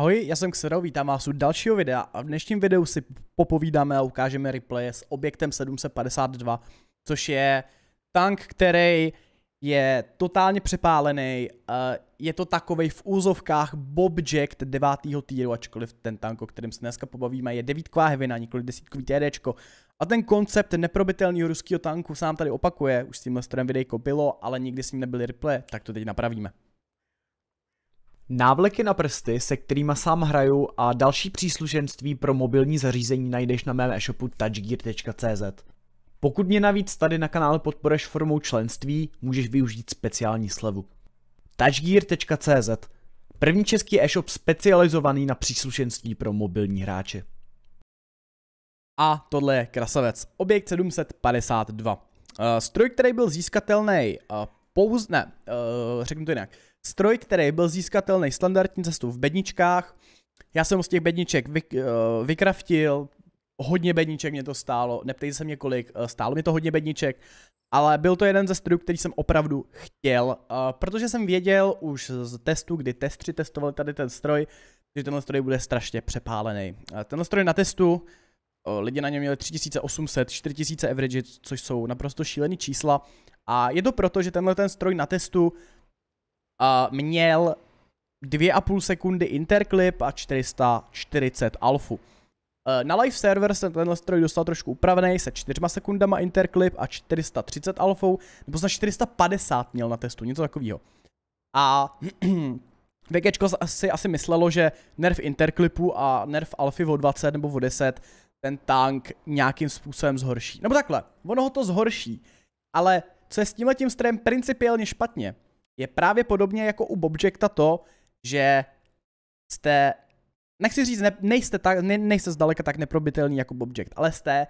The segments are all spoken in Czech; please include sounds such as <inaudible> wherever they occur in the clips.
Ahoj, já jsem Xero, vítám vás u dalšího videa a v dnešním videu si popovídáme a ukážeme replay s objektem 752, což je tank, který je totálně přepálený, eh, je to takovej v úzovkách Bobjack 9. týru, ačkoliv ten tank, o kterém se dneska pobavíme, je devítková hevina, nikoli desítkový TDčko. A ten koncept neprobitelného ruského tanku nám tady opakuje, už s tímhle strojem videjko bylo, ale nikdy s ním nebyly replay, tak to teď napravíme. Návleky na prsty, se kterými sám hraju a další příslušenství pro mobilní zařízení najdeš na mém e-shopu touchgear.cz. Pokud mě navíc tady na kanále podporeš formou členství, můžeš využít speciální slevu. touchgear.cz První český e-shop specializovaný na příslušenství pro mobilní hráče. A tohle je krasavec. Objekt 752. Uh, eh, stroj, který byl získatelný uh, pouze, ne, uh, řeknu to jinak. Stroj, který byl získatelný standardní cestou v bedničkách, já jsem z těch bedniček vy, uh, vykraftil, hodně bedniček mě to stálo, neptejte se mě kolik, uh, stálo mi to hodně bedniček, ale byl to jeden ze strojů, který jsem opravdu chtěl, uh, protože jsem věděl už z testu, kdy testři testovali tady ten stroj, že tenhle stroj bude strašně přepálený. Uh, tenhle stroj na testu, lidi na něm měli 3800, 4000 average, což jsou naprosto šílený čísla, a je to proto, že tenhle ten stroj na testu uh, měl 2,5 sekundy interklip a 440 alfu. E, na live server se tenhle stroj dostal trošku upravený se 4 sekundama interklip a 430 alfou, nebo za 450 měl na testu, něco takového. A <clears throat> VG si asi myslelo, že nerv interklipu a nerv alfy o 20 nebo o 10 ten tank nějakým způsobem zhorší. Nebo takhle, ono ho to zhorší, ale co je s tímhle tím strojem principiálně špatně, je právě podobně jako u Bobjecta to, že jste, nechci říct, ne, nejste, tak, ne, nejste zdaleka tak neprobitelný jako Bobject, ale jste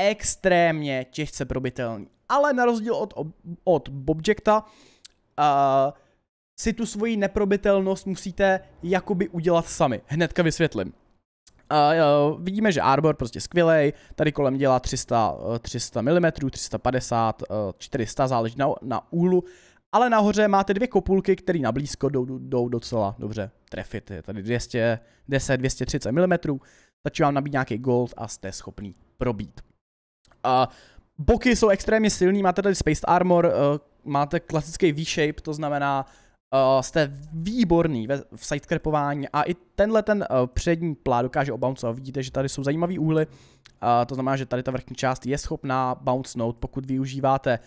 extrémně těžce probitelný. Ale na rozdíl od, od Bobjecta, uh, si tu svoji neprobitelnost musíte jakoby udělat sami. Hnedka vysvětlím. Uh, vidíme, že Arbor prostě skvělej, tady kolem dělá 300, 300 mm, 350, 400, záleží na, na úlu, ale nahoře máte dvě kopulky, které na blízko jdou, jdou docela dobře trefit. Je tady 210, 230 mm, stačí vám nabít nějaký gold a jste schopný probít. Uh, boky jsou extrémně silný, máte tady Space Armor, uh, máte klasický V-shape, to znamená, Uh, jste výborný ve, v sidecrapování a i tenhle ten uh, přední plát dokáže obouncovat. Vidíte, že tady jsou zajímavý úhly, uh, to znamená, že tady ta vrchní část je schopná note, pokud využíváte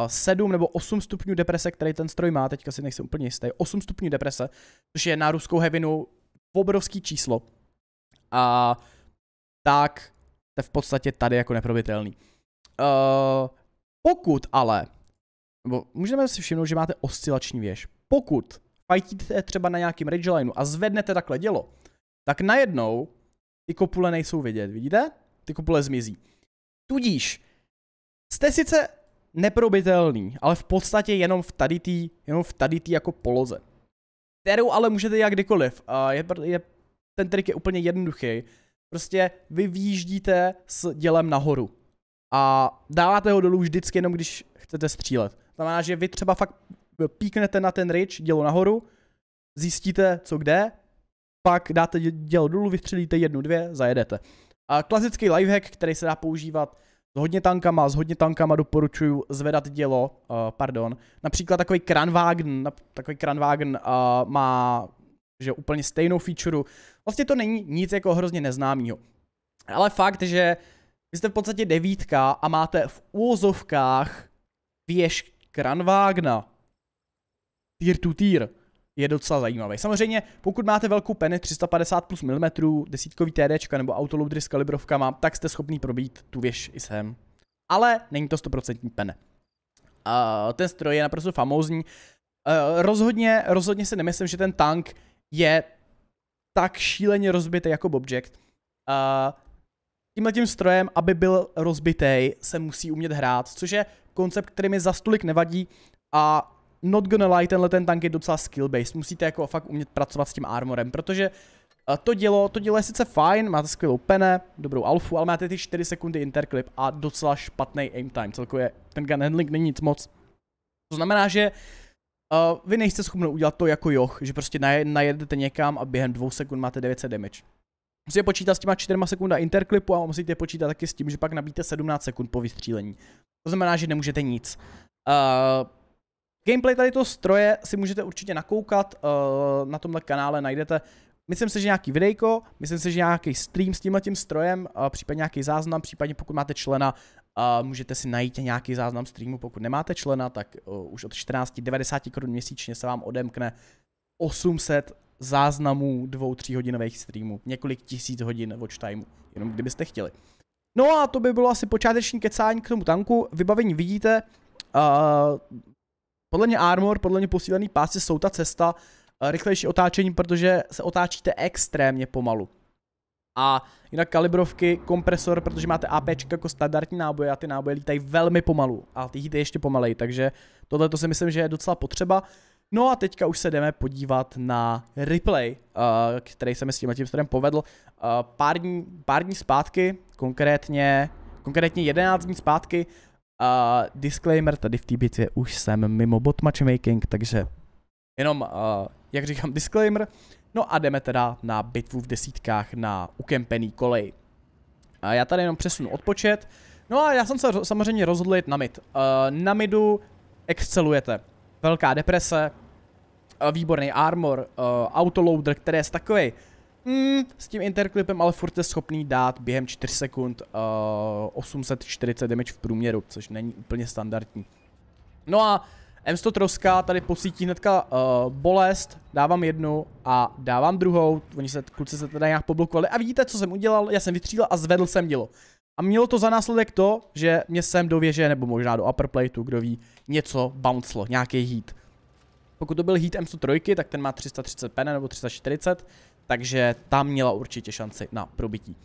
uh, 7 nebo 8 stupňů deprese, který ten stroj má, teďka si nejsem úplně jistý, 8 stupňů deprese, což je na ruskou hevinu obrovský číslo. A uh, tak jste v podstatě tady jako neprobitelný. Uh, pokud ale nebo můžeme si všimnout, že máte oscilační věž. Pokud fajtíte třeba na nějakým ridge lineu a zvednete takhle dělo, tak najednou ty kopule nejsou vidět, vidíte? Ty kopule zmizí. Tudíž jste sice neprobitelný, ale v podstatě jenom v tady tý, jenom v tady tý jako poloze. Kterou ale můžete jak kdykoliv. A je, je, ten trik je úplně jednoduchý. Prostě vy výjíždíte s dělem nahoru. A dáváte ho dolů vždycky jenom, když chcete střílet. Znamená, že vy třeba fakt píknete na ten ridge, dělo nahoru, zjistíte, co kde, pak dáte dělo dolů, vystřelíte jednu, dvě, zajedete. A klasický lifehack, který se dá používat s hodně tankama, s hodně tankama doporučuju zvedat dělo, uh, pardon. Například takový Kranwagen, takový Kranwagen uh, eh, má že úplně stejnou feature, Vlastně to není nic jako hrozně neznámýho, Ale fakt, že vy jste v podstatě devítka a máte v úzovkách věž, Kranvágna. Tier to tier je docela zajímavý. Samozřejmě, pokud máte velkou penny 350 plus mm, desítkový TD nebo autoloudry s kalibrovkama, tak jste schopný probít tu věž i sem. Ale není to 100% pene. Uh, ten stroj je naprosto famózní. Uh, rozhodně, rozhodně si nemyslím, že ten tank je tak šíleně rozbitý jako Bobject. Uh, tímhle tím strojem, aby byl rozbitý, se musí umět hrát, což je koncept, který mi za stolik nevadí a not gonna lie, tenhle ten tank je docela skill-based, musíte jako fakt umět pracovat s tím armorem, protože eh, to dělo, to dělo je sice fajn, máte skvělou pene, dobrou alfu, ale máte ty 4 sekundy interclip a docela špatný aim time, celkově ten gun handling není nic moc. To znamená, že uh, vy nejste schopni udělat to jako joch, že prostě najedete někam a během dvou sekund máte 900 damage. Musíte počítat s těma 4 sekunda interklipu a musíte počítat taky s tím, že pak nabíte 17 sekund po vystřílení. To znamená, že nemůžete nic. Uh, gameplay tady toho stroje si můžete určitě nakoukat, uh, na tomhle kanále najdete Myslím si, že nějaký videjko, myslím si, že nějaký stream s tímhle tím strojem, uh, případně nějaký záznam, případně pokud máte člena, uh, můžete si najít nějaký záznam streamu, pokud nemáte člena, tak uh, už od 14,90 korun měsíčně se vám odemkne 800 záznamů dvou, tříhodinových streamů, několik tisíc hodin watch time, jenom kdybyste chtěli. No a to by bylo asi počáteční kecání k tomu tanku. Vybavení vidíte. Uh, podle mě armor, podle mě posílený pásy jsou ta cesta. Uh, rychlejší otáčení, protože se otáčíte extrémně pomalu. A jinak kalibrovky, kompresor, protože máte AP jako standardní náboje a ty náboje lítají velmi pomalu a ty jíte ještě pomalej, takže tohle to si myslím, že je docela potřeba. No a teďka už se jdeme podívat na replay, eh, který se mi s tím tím strem povedl eh, pár dní, pár dní zpátky, konkrétně, konkrétně 11 dní zpátky. Eh, disclaimer, tady v té bitvě už jsem mimo bot matchmaking, takže jenom, jak říkám, disclaimer. No a jdeme teda na bitvu v desítkách na ukempený kolej. A já tady jenom přesunu odpočet. No a já jsem se samozřejmě rozhodl jít na mid. Na midu excelujete velká deprese, eh, výborný armor, eh, autoloader, který je takový. Mm, s tím interklipem ale furt je schopný dát během 4 sekund uh, eh, 840 damage v průměru, což není úplně standardní. No a M100 troska tady pocítí hnedka uh, bolest, dávám jednu a dávám druhou, oni se, kluci se teda nějak poblokovali a vidíte, co jsem udělal, já jsem vytřílil a zvedl jsem dílo. A mělo to za následek to, že mě sem do věže, nebo možná do upper plateu, kdo ví, něco bouncelo, nějaký heat. Pokud to byl heat M103, tak ten má 330 pene nebo 340, takže tam měla určitě šanci na probití.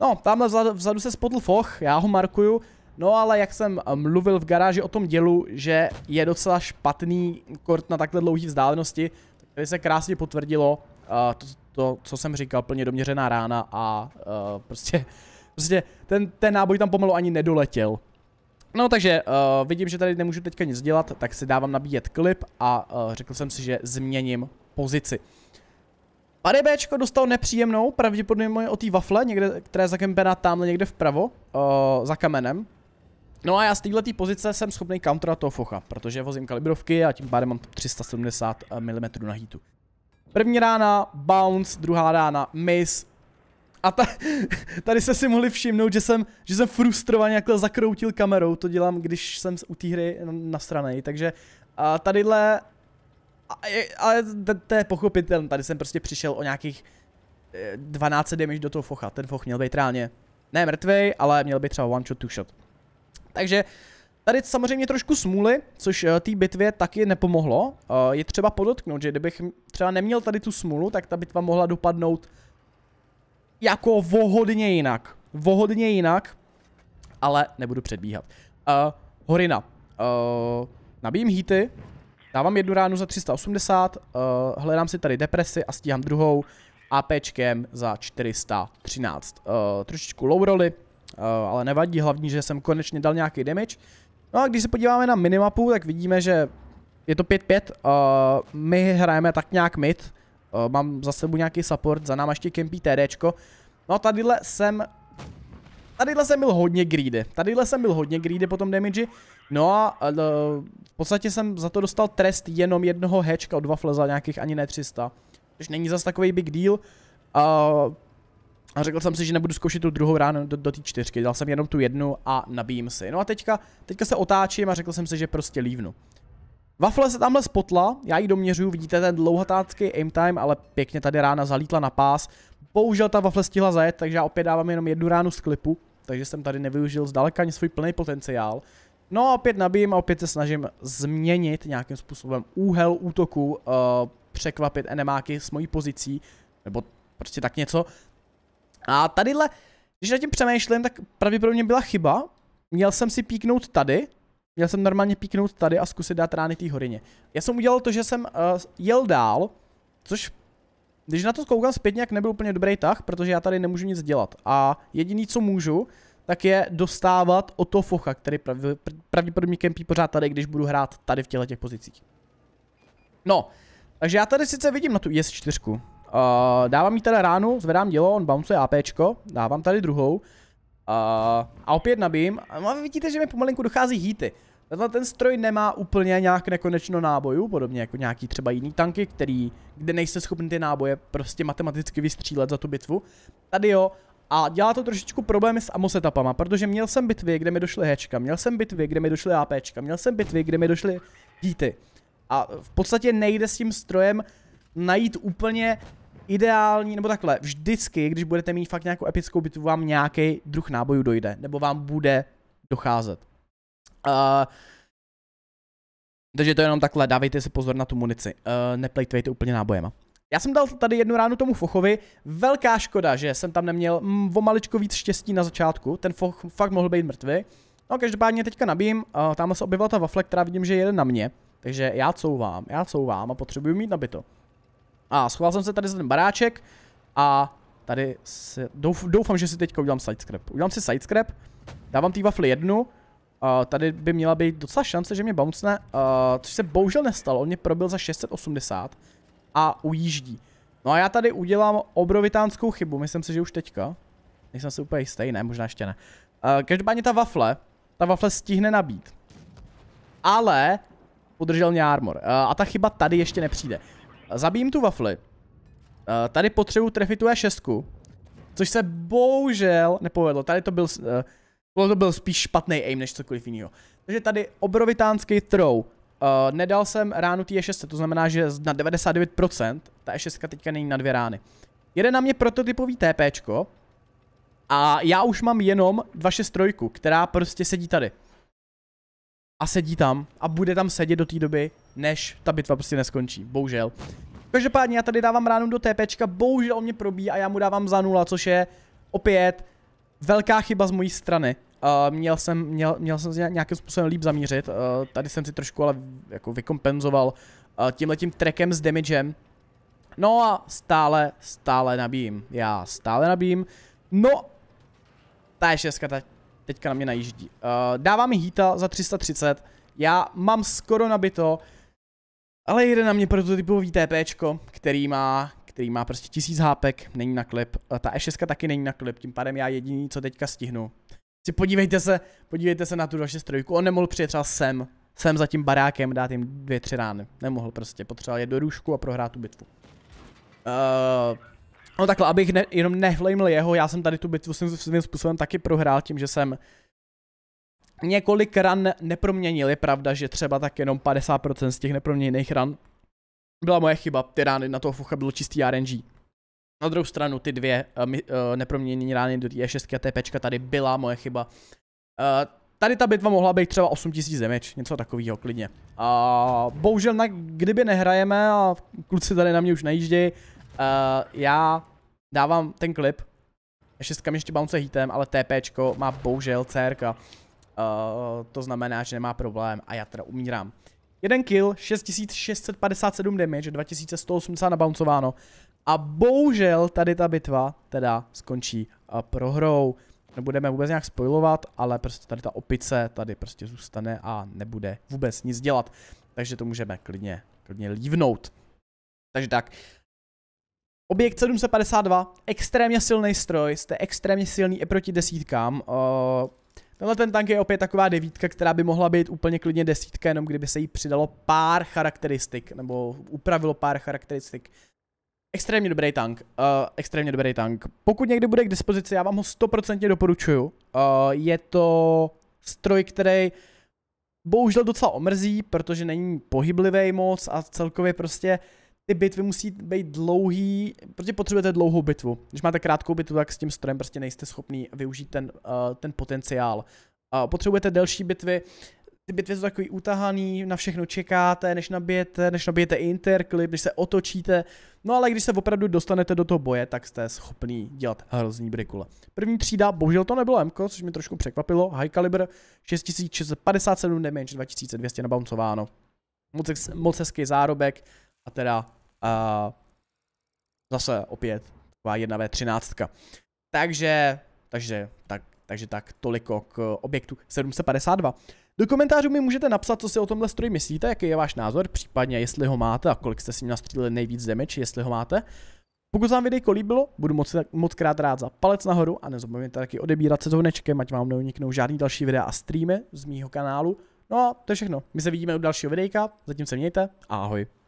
No, tamhle vzadu, vzadu se spotl foch, já ho markuju, no ale jak jsem eh, mluvil v garáži o tom dělu, že je docela špatný kort na takhle dlouhé vzdálenosti, tady se krásně potvrdilo uh, to, to, co jsem říkal, plně doměřená rána a uh, prostě Prostě ten, ten náboj tam pomalu ani nedoletěl. No takže uh, vidím, že tady nemůžu teďka nic dělat, tak si dávám nabíjet klip a uh, řekl jsem si, že změním pozici. Pane Bčko dostal nepříjemnou, pravděpodobně o té wafle, někde, která je zakempená tamhle někde vpravo, uh, za kamenem. No a já z této pozice jsem schopný counterat toho focha, protože vozím kalibrovky a tím pádem mám 370 mm na hitu. První rána bounce, druhá rána miss, a ta, <laughs> tady se si mohli všimnout, že jsem, že jsem frustrovaně jako zakroutil kamerou, to dělám, když jsem u té hry nasranej, takže a tadyhle, ale to je pochopitelné, tady jsem prostě přišel o nějakých 12 eh, damage do toho focha, ten foch měl být reálně, ne mrtvej, ale měl být třeba one shot, two shot. Takže Tady samozřejmě trošku smůly, což eh, té bitvě taky nepomohlo. Eh, je třeba podotknout, že kdybych třeba neměl tady tu smůlu, tak ta bitva mohla dopadnout jako vohodně jinak. Vohodně jinak, ale nebudu předbíhat. Uh, Horina. Uh, nabijím hity, dávám jednu ránu za 380, uh, eh, hledám si tady depresi a stíhám druhou APčkem za 413. Uh, trošičku low roli, uh, ale nevadí, hlavní, že jsem konečně dal nějaký damage. No a když se podíváme na minimapu, tak vidíme, že je to 5-5, uh, my hrajeme tak nějak mid, Uh, mám za sebou nějaký support, za náma ještě kempí TDčko. No tadyhle jsem... Tadyhle jsem byl hodně greedy. Tadyhle jsem byl hodně greedy po tom damage. No a uh, v podstatě jsem za to dostal trest jenom jednoho hečka od Waffle za nějakých ani ne 300. Což není zas takový big deal. Uh, a řekl jsem si, že nebudu zkoušet tu druhou ráno do, do té čtyřky, dal jsem jenom tu jednu a nabím si. No a teďka, teďka se otáčím a řekl jsem si, že prostě lívnu. Wafle se tamhle spotla, já ji doměřuju, vidíte ten dlouhatácký aim time, ale pěkně tady rána zalítla na pás. Bohužel ta wafle stihla zajet, takže já opět dávám jenom jednu ránu z klipu, takže jsem tady nevyužil zdaleka ani svůj plný potenciál. No a opět nabijím a opět se snažím změnit nějakým způsobem úhel útoku, uh, překvapit enemáky s mojí pozicí, nebo prostě tak něco. A tadyhle, když nad tím přemýšlím, tak pravděpodobně byla chyba. Měl jsem si píknout tady, Měl jsem normálně píknout tady a zkusit dát rány té horině. Já jsem udělal to, že jsem uh, jel dál, což když na to koukám zpětně, jak nebyl úplně dobrý tah, protože já tady nemůžu nic dělat. A jediný, co můžu, tak je dostávat o to focha, který pravděpodobně kempí pořád tady, když budu hrát tady v těchto těch pozicích. No, takže já tady sice vidím na tu IS4. Uh, eh, dávám jí teda ránu, zvedám dělo, on bouncuje APčko, dávám tady druhou a opět nabím. A no, vidíte, že mi pomalinku dochází hity. Tenhle ten stroj nemá úplně nějak nekonečno nábojů, podobně jako nějaký třeba jiný tanky, který, kde nejste schopni ty náboje prostě matematicky vystřílet za tu bitvu. Tady jo, a dělá to trošičku problémy s amosetapama, protože měl jsem bitvy, kde mi došly hečka, měl jsem bitvy, kde mi došly APčka, měl jsem bitvy, kde mi došly díty. A v podstatě nejde s tím strojem najít úplně ideální, nebo takhle, vždycky, když budete mít fakt nějakou epickou bitvu, vám nějaký druh nábojů dojde, nebo vám bude docházet. Uh, takže to je jenom takhle, dávejte si pozor na tu munici, uh, neplejtvejte úplně nábojema. Já jsem dal tady jednu ránu tomu Fochovi, velká škoda, že jsem tam neměl mm, o maličko víc štěstí na začátku, ten Foch fakt mohl být mrtvý. No každopádně teďka nabím, uh, tam se objevila ta wafle, která vidím, že jede na mě, takže já couvám, já couvám a potřebuju mít nabito. A schoval jsem se tady za ten baráček a tady se, douf, doufám, že si teďka udělám sidescrap. Udělám si sidescrap, dávám té wafly jednu, Uh, tady by měla být docela šance, že mě bouncne, uh, což se bohužel nestalo, on mě probil za 680 a ujíždí. No a já tady udělám obrovitánskou chybu, myslím si, že už teďka. Nejsem si úplně jistý, ne, možná ještě ne. Uh, každopádně ta wafle, ta wafle stihne nabít. Ale udržel mě armor uh, a ta chyba tady ještě nepřijde. Zabijím tu wafli. Tady potřebuji trefit tu E6, což se bohužel nepovedlo. Tady to byl, uh, to byl spíš špatný aim než cokoliv jiného. Takže tady obrovitánský throw. Uh, nedal jsem ránu té E6, to znamená, že na 99% ta E6 teďka není na dvě rány. Jede na mě prototypový TPčko a já už mám jenom 263, která prostě sedí tady. A sedí tam a bude tam sedět do té doby, než ta bitva prostě neskončí, bohužel. Každopádně já tady dávám ránu do TPčka, bohužel on mě probí, a já mu dávám za nula, což je opět velká chyba z mojí strany. Uh, měl, jsem, měl, měl jsem se nějakým způsobem líp zamířit, uh, tady jsem si trošku ale jako vykompenzoval uh, tímhletím trekem s damagem. No a stále, stále nabím, já stále nabím. No, ta je šestka ta teďka na mě najíždí. Uh, dávám mi hýta za 330, já mám skoro nabito, ale jde na mě prototypový TPčko, který má který má prostě tisíc hápek, není na klip. Eh, ta E6 taky není na klip, tím pádem já jediný, co teďka stihnu. Si podívejte se, podívejte se na tu další strojku, on nemohl přijet třeba sem, sem za tím barákem, dát jim dvě, tři rány. Nemohl prostě, potřeboval jet do růžku a prohrát tu bitvu. Uh, no takhle, abych ne, jenom nehlejmil jeho, já jsem tady tu bitvu svým, svým způsobem taky prohrál tím, že jsem několik ran neproměnil. Je pravda, že třeba tak jenom 50% z těch neproměněných ran byla moje chyba. Ty rány na toho fucha bylo čistý RNG. Na druhou stranu ty dvě uh, uh, rány do E6 a TPčka tady byla moje chyba. Uh, tady ta bitva mohla být třeba 8000 damage, něco takového klidně. A bohužel, na, kdyby nehrajeme a kluci tady na mě už najíždějí, uh, já dávám ten klip. E šestka ještě bounce hitem, ale TPčko má bohužel CRka. Eh, to znamená, že nemá problém a já teda umírám. Jeden kill, 6657 damage, 2180 nabouncováno. A bohužel tady ta bitva teda skončí uh, prohrou. Nebudeme vůbec nějak spojovat, ale prostě tady ta opice tady prostě zůstane a nebude vůbec nic dělat. Takže to můžeme klidně, klidně lívnout. Takže tak, Objekt 752, extrémně silný stroj, jste extrémně silný i proti desítkám. Uh, Tenhle ten tank je opět taková devítka, která by mohla být úplně klidně desítka, jenom kdyby se jí přidalo pár charakteristik, nebo upravilo pár charakteristik. Extrémně dobrý tank, uh, extrémně dobrý tank. Pokud někdy bude k dispozici, já vám ho stoprocentně doporučuju. Uh, je to stroj, který bohužel docela omrzí, protože není pohyblivý moc a celkově prostě uh, ty bitvy musí být dlouhý, protože potřebujete dlouhou bitvu. Když máte krátkou bitvu, tak s tím strojem prostě nejste schopný využít ten, uh, ten potenciál. Uh, potřebujete delší bitvy, ty bitvy jsou takový utahaný, na všechno čekáte, než nabijete, než nabijete interklip, když se otočíte, no ale když se opravdu dostanete do toho boje, tak jste schopný dělat hrozný brikule. První třída, bohužel to nebylo MK, což mě trošku překvapilo, high caliber 6657 damage, 2200 nabouncováno. Moc, moc hezký zárobek a teda a zase opět taková jedna v třináctka. Takže, takže, tak, takže tak, toliko k objektu 752. Do komentářů mi můžete napsat, co si o tomhle stroji myslíte, jaký je váš názor, případně jestli ho máte a kolik jste si nastřílili nejvíc damage, jestli ho máte. Pokud vám videjko líbilo, budu moc, moc krát rád za palec nahoru a nezapomeňte taky odebírat se zvonečkem, ať vám neuniknou žádný další videa a streamy z mýho kanálu. No a to je všechno. My se vidíme u dalšího videjka, zatím se mějte a ahoj.